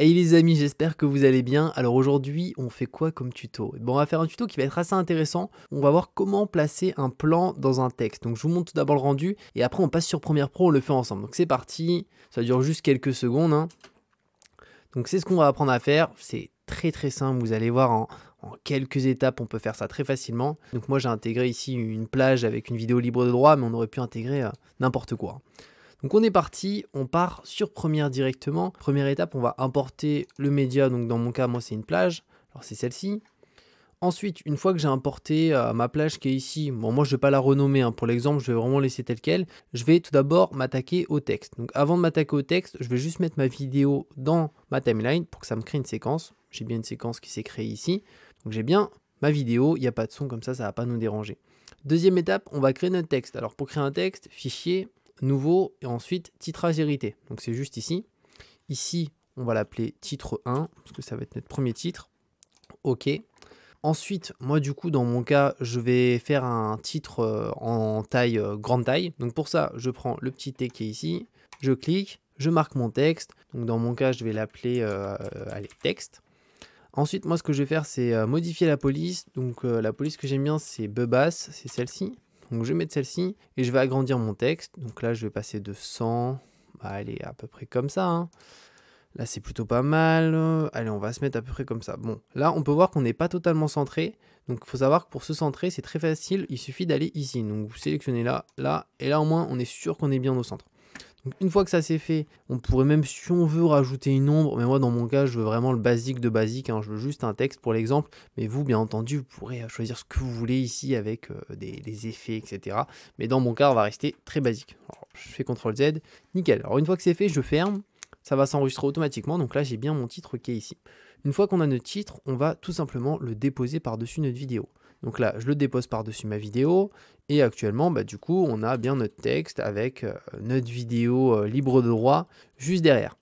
Hey les amis, j'espère que vous allez bien. Alors aujourd'hui, on fait quoi comme tuto bon, On va faire un tuto qui va être assez intéressant. On va voir comment placer un plan dans un texte. Donc je vous montre tout d'abord le rendu et après on passe sur Premiere Pro, on le fait ensemble. Donc c'est parti, ça dure juste quelques secondes. Hein. Donc c'est ce qu'on va apprendre à faire. C'est très très simple, vous allez voir en, quelques étapes, on peut faire ça très facilement. Donc moi j'ai intégré ici une plage avec une vidéo libre de droit, mais on aurait pu intégrer euh, n'importe quoi. Donc on est parti, on part sur première directement. Première étape, on va importer le média, donc dans mon cas, moi c'est une plage, alors c'est celle-ci. Ensuite, une fois que j'ai importé euh, ma plage qui est ici, bon moi je ne vais pas la renommer, hein, pour l'exemple je vais vraiment laisser telle qu'elle, je vais tout d'abord m'attaquer au texte. Donc avant de m'attaquer au texte, je vais juste mettre ma vidéo dans ma timeline pour que ça me crée une séquence. J'ai bien une séquence qui s'est créée ici, donc j'ai bien ma vidéo, il n'y a pas de son comme ça, ça ne va pas nous déranger. Deuxième étape, on va créer notre texte. Alors pour créer un texte, fichier, nouveau et ensuite titrage hérité. Donc c'est juste ici. Ici, on va l'appeler titre 1 parce que ça va être notre premier titre. OK. Ensuite, moi du coup, dans mon cas, je vais faire un titre euh, en taille euh, grande taille. Donc pour ça, je prends le petit T qui est ici, je clique, je marque mon texte. Donc dans mon cas, je vais l'appeler euh, texte. Ensuite, moi ce que je vais faire, c'est modifier la police. Donc la police que j'aime bien, c'est Bebas, c'est celle-ci. Donc je vais mettre celle-ci et je vais agrandir mon texte. Donc là, je vais passer de 100. allez, bah, à peu près comme ça. Hein. Là, c'est plutôt pas mal. Allez, on va se mettre à peu près comme ça. Bon, là, on peut voir qu'on n'est pas totalement centré. Donc, il faut savoir que pour se centrer, c'est très facile. Il suffit d'aller ici. Donc, vous sélectionnez là, là, et là, au moins, on est sûr qu'on est bien au centre une fois que ça c'est fait, on pourrait même si on veut rajouter une ombre, mais moi dans mon cas je veux vraiment le basique de basique, hein. je veux juste un texte pour l'exemple, mais vous bien entendu vous pourrez euh, choisir ce que vous voulez ici avec euh, des, effets etc. Mais dans mon cas on va rester très basique. je fais CTRL Z, nickel. Alors une fois que c'est fait je ferme, ça va s'enregistrer automatiquement, donc là j'ai bien mon titre qui est ici. Une fois qu'on a notre titre, on va tout simplement le déposer par-dessus notre vidéo. Donc là, je le dépose par-dessus ma vidéo. Et actuellement, bah, du coup, on a bien notre texte avec euh, notre vidéo euh, libre de droit juste derrière.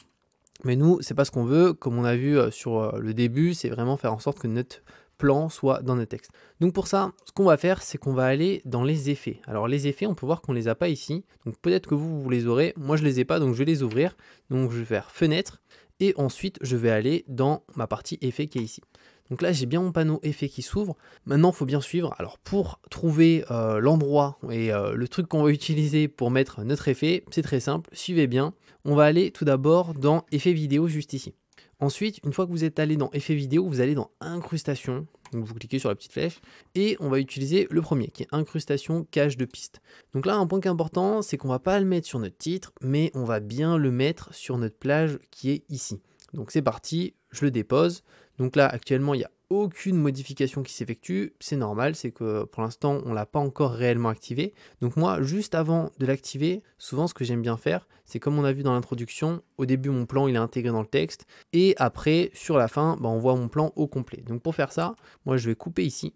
Mais nous, ce c'est pas ce qu'on veut. Comme on a vu euh, sur le début, c'est vraiment faire en sorte que notre plan soit dans notre texte. Donc pour ça, ce qu'on va faire, c'est qu'on va aller dans les effets. Alors les effets, on peut voir qu'on ne les a pas ici. Donc peut-être que vous, vous les aurez. Moi, je les ai pas, donc je vais les ouvrir. Donc je vais faire fenêtre. Et ensuite, je vais aller dans ma partie effet qui est ici. Donc là, j'ai bien mon panneau effet qui s'ouvre. Maintenant, il faut bien suivre. Alors, pour trouver euh, l'endroit et euh, le truc qu'on va utiliser pour mettre notre effet, c'est très simple. Suivez bien. On va aller tout d'abord dans effet vidéo juste ici. Ensuite, une fois que vous êtes allé dans effet vidéo, vous allez dans incrustation. Donc vous cliquez sur la petite flèche et on va utiliser le premier qui est incrustation cache de piste. Donc là, un point qui est important, c'est qu'on va pas le mettre sur notre titre, mais on va bien le mettre sur notre plage qui est ici. Donc c'est parti, je le dépose. Donc là, actuellement, il n'y a aucune modification qui s'effectue. C'est normal, c'est que pour l'instant, on ne l'a pas encore réellement activé. Donc moi, juste avant de l'activer, souvent ce que j'aime bien faire, c'est comme on a vu dans l'introduction, au début, mon plan, il est intégré dans le texte. Et après, sur la fin, bah, on voit mon plan au complet. Donc pour faire ça, moi, je vais couper ici.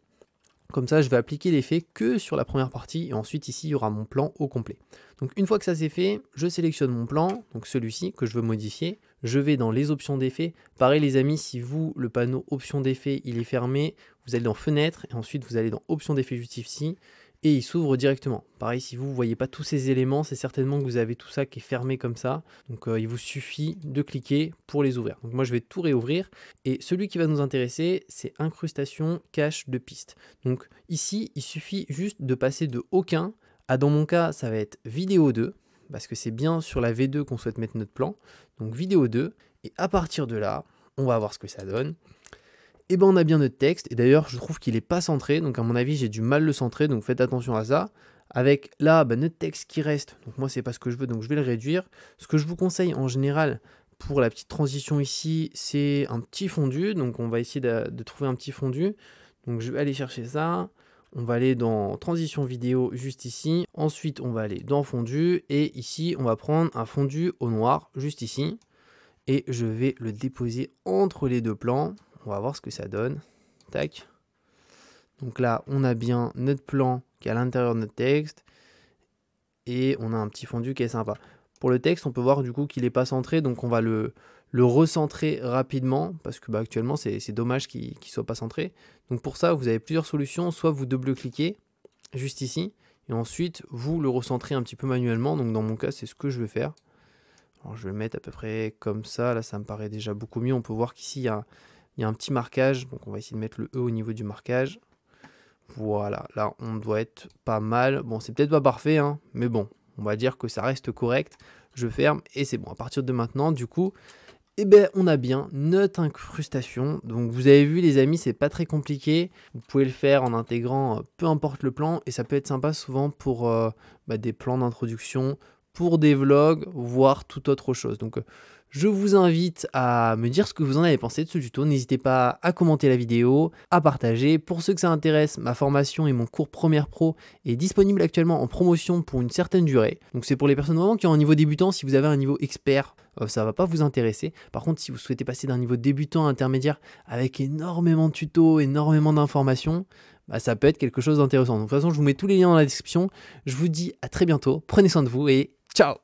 Comme ça, je vais appliquer l'effet que sur la première partie et ensuite ici, il y aura mon plan au complet. Donc une fois que ça c'est fait, je sélectionne mon plan, donc celui-ci que je veux modifier. Je vais dans les options d'effet. Pareil les amis, si vous, le panneau options d'effet, il est fermé, vous allez dans fenêtre et ensuite vous allez dans options d'effet ici et il s'ouvre directement. Pareil, si vous ne voyez pas tous ces éléments, c'est certainement que vous avez tout ça qui est fermé comme ça. Donc euh, il vous suffit de cliquer pour les ouvrir. Donc moi je vais tout réouvrir et celui qui va nous intéresser, c'est incrustation cache de piste. Donc ici, il suffit juste de passer de aucun à dans mon cas, ça va être vidéo 2 parce que c'est bien sur la V2 qu'on souhaite mettre notre plan. Donc vidéo 2 et à partir de là, on va voir ce que ça donne et eh ben on a bien notre texte. Et d'ailleurs, je trouve qu'il n'est pas centré, donc à mon avis, j'ai du mal le centrer, donc faites attention à ça. Avec là, ben, notre texte qui reste, donc moi, c'est pas ce que je veux, donc je vais le réduire. Ce que je vous conseille en général pour la petite transition ici, c'est un petit fondu, donc on va essayer de, de trouver un petit fondu. Donc je vais aller chercher ça. On va aller dans transition vidéo juste ici. Ensuite, on va aller dans fondu. Et ici, on va prendre un fondu au noir juste ici. Et je vais le déposer entre les deux plans on va voir ce que ça donne. Tac. Donc là, on a bien notre plan qui est à l'intérieur de notre texte. Et on a un petit fondu qui est sympa. Pour le texte, on peut voir du coup qu'il n'est pas centré, donc on va le, le recentrer rapidement, parce que bah, actuellement c'est dommage qu'il ne soit pas centré. Donc pour ça, vous avez plusieurs solutions, soit vous double-cliquez, juste ici, et ensuite vous le recentrez un petit peu manuellement, donc dans mon cas c'est ce que je vais faire. je vais le mettre à peu près comme ça, là ça me paraît déjà beaucoup mieux, on peut voir qu'ici il y a, il y a un petit marquage, donc on va essayer de mettre le E au niveau du marquage. Voilà, là on doit être pas mal. Bon, c'est peut-être pas parfait, hein, mais bon, on va dire que ça reste correct. Je ferme et c'est bon. À partir de maintenant, du coup, eh ben, on a bien notre incrustation. Donc vous avez vu les amis, c'est pas très compliqué. Vous pouvez le faire en intégrant euh, peu importe le plan et ça peut être sympa souvent pour euh, bah, des plans d'introduction pour des vlogs, voire tout autre chose. Donc euh, je vous invite à me dire ce que vous en avez pensé de ce tuto. N'hésitez pas à commenter la vidéo, à partager. Pour ceux que ça intéresse, ma formation et mon cours Première Pro est disponible actuellement en promotion pour une certaine durée. Donc c'est pour les personnes vraiment qui ont un niveau débutant. Si vous avez un niveau expert, euh, ça va pas vous intéresser. Par contre, si vous souhaitez passer d'un niveau débutant à intermédiaire avec énormément de tutos, énormément d'informations, bah, ça peut être quelque chose d'intéressant. de toute façon, je vous mets tous les liens dans la description. Je vous dis à très bientôt. Prenez soin de vous et ciao